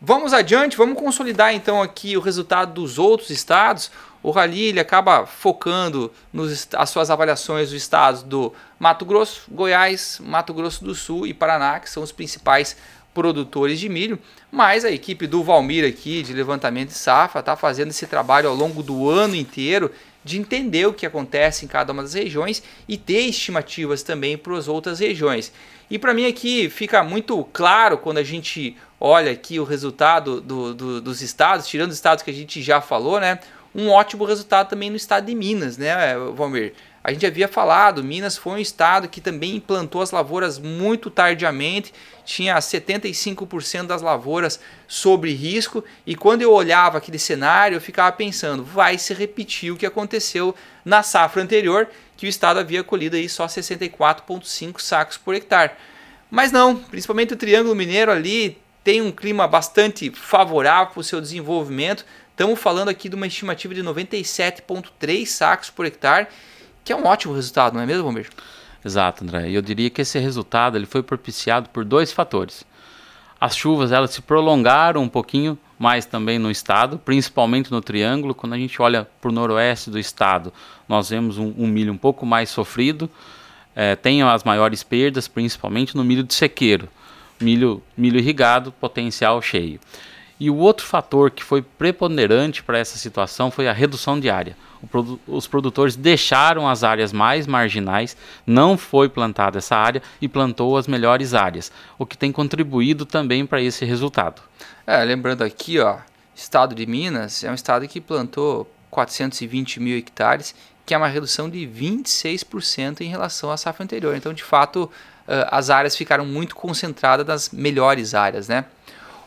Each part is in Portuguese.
Vamos adiante, vamos consolidar então aqui o resultado dos outros estados. O Rally ele acaba focando nos, as suas avaliações dos estados do Mato Grosso, Goiás, Mato Grosso do Sul e Paraná, que são os principais produtores de milho, mas a equipe do Valmir aqui de levantamento de safra está fazendo esse trabalho ao longo do ano inteiro de entender o que acontece em cada uma das regiões e ter estimativas também para as outras regiões. E para mim aqui fica muito claro quando a gente olha aqui o resultado do, do, dos estados, tirando os estados que a gente já falou, né? Um ótimo resultado também no estado de Minas, né, Valmir? A gente havia falado, Minas foi um estado que também implantou as lavouras muito tardiamente, tinha 75% das lavouras sobre risco, e quando eu olhava aquele cenário, eu ficava pensando, vai se repetir o que aconteceu na safra anterior, que o estado havia colhido aí só 64.5 sacos por hectare. Mas não, principalmente o Triângulo Mineiro ali tem um clima bastante favorável para o seu desenvolvimento. Estamos falando aqui de uma estimativa de 97,3 sacos por hectare que é um ótimo resultado, não é mesmo, Bombeiro? Exato, André. Eu diria que esse resultado ele foi propiciado por dois fatores. As chuvas elas se prolongaram um pouquinho mais também no estado, principalmente no Triângulo. Quando a gente olha para o noroeste do estado, nós vemos um, um milho um pouco mais sofrido. É, tem as maiores perdas, principalmente no milho de sequeiro, milho, milho irrigado, potencial cheio. E o outro fator que foi preponderante para essa situação foi a redução de área. Produ os produtores deixaram as áreas mais marginais, não foi plantada essa área e plantou as melhores áreas, o que tem contribuído também para esse resultado. É, lembrando aqui, ó, estado de Minas é um estado que plantou 420 mil hectares, que é uma redução de 26% em relação à safra anterior. Então, de fato, as áreas ficaram muito concentradas nas melhores áreas, né?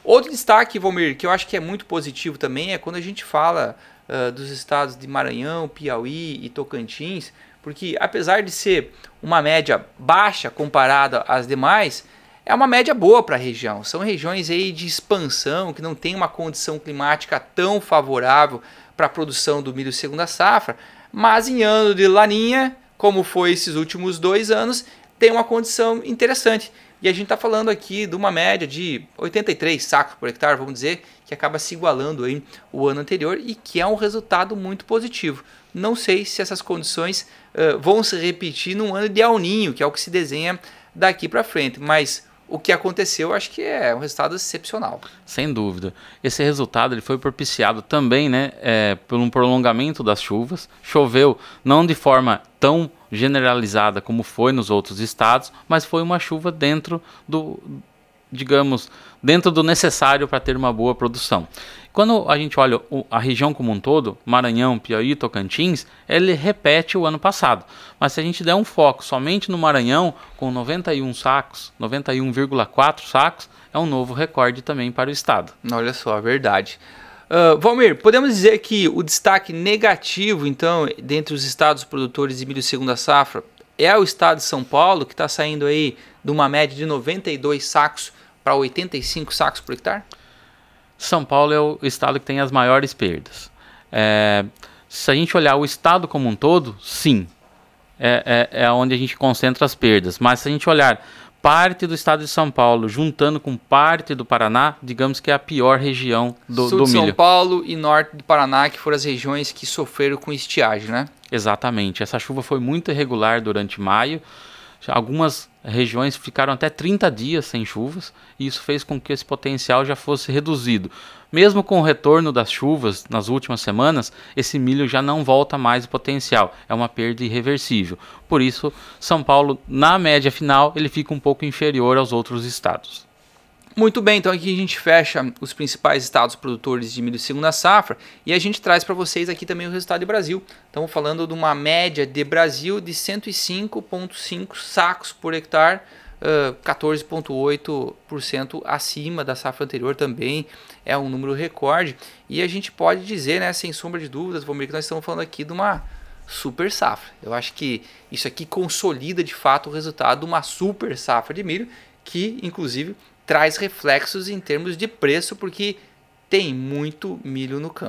Outro destaque, Vomir, que eu acho que é muito positivo também, é quando a gente fala uh, dos estados de Maranhão, Piauí e Tocantins, porque apesar de ser uma média baixa comparada às demais, é uma média boa para a região. São regiões aí de expansão que não tem uma condição climática tão favorável para a produção do milho segunda safra, mas em ano de laninha, como foi esses últimos dois anos, tem uma condição interessante. E a gente está falando aqui de uma média de 83 sacos por hectare, vamos dizer, que acaba se igualando aí o ano anterior e que é um resultado muito positivo. Não sei se essas condições uh, vão se repetir num ano de Ninho, que é o que se desenha daqui para frente, mas o que aconteceu, acho que é um resultado excepcional. Sem dúvida. Esse resultado ele foi propiciado também né, é, por um prolongamento das chuvas. Choveu não de forma tão generalizada como foi nos outros estados, mas foi uma chuva dentro do, digamos, dentro do necessário para ter uma boa produção. Quando a gente olha a região como um todo, Maranhão, Piauí, Tocantins, ele repete o ano passado. Mas se a gente der um foco somente no Maranhão, com 91 sacos, 91,4 sacos, é um novo recorde também para o estado. Olha só, a verdade. Uh, Valmir, podemos dizer que o destaque negativo, então, dentre os estados produtores de milho segunda safra, é o estado de São Paulo, que está saindo aí de uma média de 92 sacos para 85 sacos por hectare? São Paulo é o estado que tem as maiores perdas. É, se a gente olhar o estado como um todo, sim, é, é, é onde a gente concentra as perdas. Mas se a gente olhar parte do estado de São Paulo, juntando com parte do Paraná, digamos que é a pior região do, Sul do milho. São Paulo e norte do Paraná, que foram as regiões que sofreram com estiagem, né? Exatamente. Essa chuva foi muito irregular durante maio. Algumas regiões ficaram até 30 dias sem chuvas e isso fez com que esse potencial já fosse reduzido. Mesmo com o retorno das chuvas nas últimas semanas, esse milho já não volta mais o potencial, é uma perda irreversível. Por isso, São Paulo, na média final, ele fica um pouco inferior aos outros estados. Muito bem, então aqui a gente fecha os principais estados produtores de milho segunda safra e a gente traz para vocês aqui também o resultado de Brasil. Estamos falando de uma média de Brasil de 105,5 sacos por hectare, uh, 14,8% acima da safra anterior também, é um número recorde. E a gente pode dizer, né, sem sombra de dúvidas, Vomir, que nós estamos falando aqui de uma super safra. Eu acho que isso aqui consolida de fato o resultado de uma super safra de milho que, inclusive, traz reflexos em termos de preço, porque tem muito milho no campo.